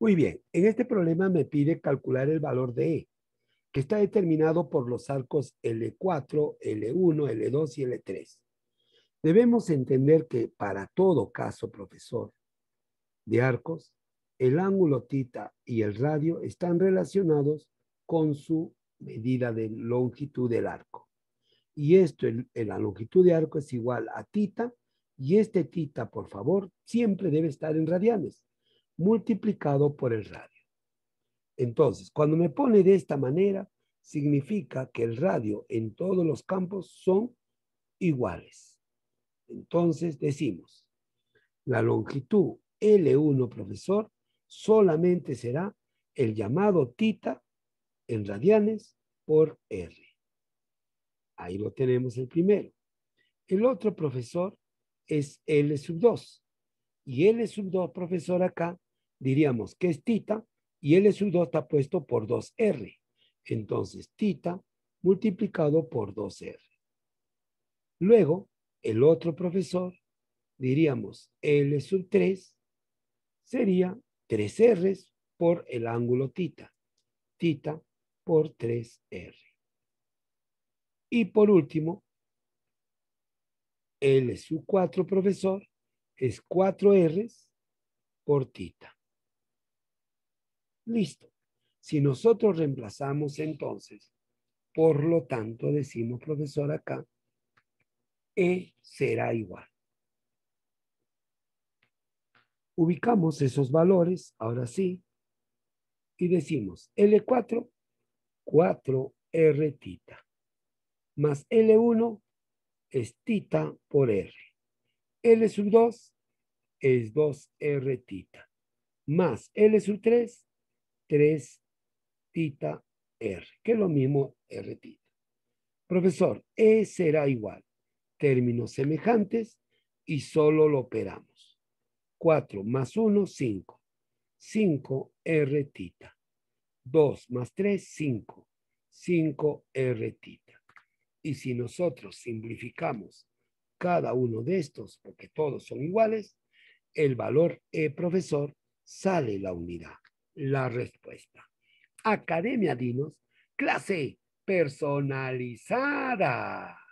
Muy bien, en este problema me pide calcular el valor de E, que está determinado por los arcos L4, L1, L2 y L3. Debemos entender que para todo caso, profesor, de arcos, el ángulo tita y el radio están relacionados con su medida de longitud del arco. Y esto, la longitud de arco es igual a tita, y este tita, por favor, siempre debe estar en radianes multiplicado por el radio. Entonces, cuando me pone de esta manera, significa que el radio en todos los campos son iguales. Entonces decimos, la longitud L1, profesor, solamente será el llamado tita en radianes por R. Ahí lo tenemos el primero. El otro profesor es L sub 2. Y L sub 2, profesor, acá diríamos que es tita y L sub 2 está puesto por 2R. Entonces, tita multiplicado por 2R. Luego, el otro profesor, diríamos L sub 3, sería 3R por el ángulo tita. Tita por 3R. Y por último, L sub 4, profesor, es 4R por tita. Listo. Si nosotros reemplazamos entonces, por lo tanto, decimos, profesor, acá, E será igual. Ubicamos esos valores, ahora sí, y decimos L4, 4R tita, más L1 es tita por R. L sub 2 es 2R tita, más L sub 3 3 tita R, que es lo mismo R tita. Profesor, E será igual, términos semejantes y solo lo operamos. 4 más 1, 5. 5 R tita. 2 más 3, 5. 5 R tita. Y si nosotros simplificamos cada uno de estos, porque todos son iguales, el valor E profesor sale la unidad la respuesta. Academia Dinos, clase personalizada.